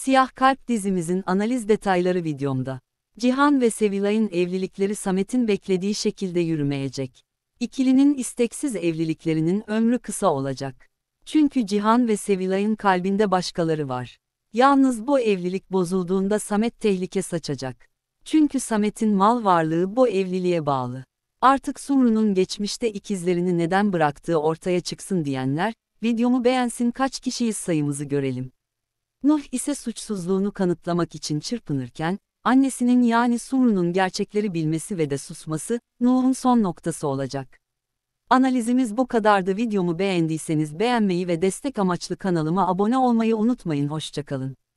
Siyah Kalp dizimizin analiz detayları videomda. Cihan ve Sevilay'ın evlilikleri Samet'in beklediği şekilde yürümeyecek. İkilinin isteksiz evliliklerinin ömrü kısa olacak. Çünkü Cihan ve Sevilay'ın kalbinde başkaları var. Yalnız bu evlilik bozulduğunda Samet tehlike saçacak. Çünkü Samet'in mal varlığı bu evliliğe bağlı. Artık Sumru'nun geçmişte ikizlerini neden bıraktığı ortaya çıksın diyenler, videomu beğensin kaç kişiyiz sayımızı görelim. Nuh ise suçsuzluğunu kanıtlamak için çırpınırken, annesinin yani Sumru'nun gerçekleri bilmesi ve de susması, Nuh'un son noktası olacak. Analizimiz bu kadardı videomu beğendiyseniz beğenmeyi ve destek amaçlı kanalıma abone olmayı unutmayın hoşçakalın.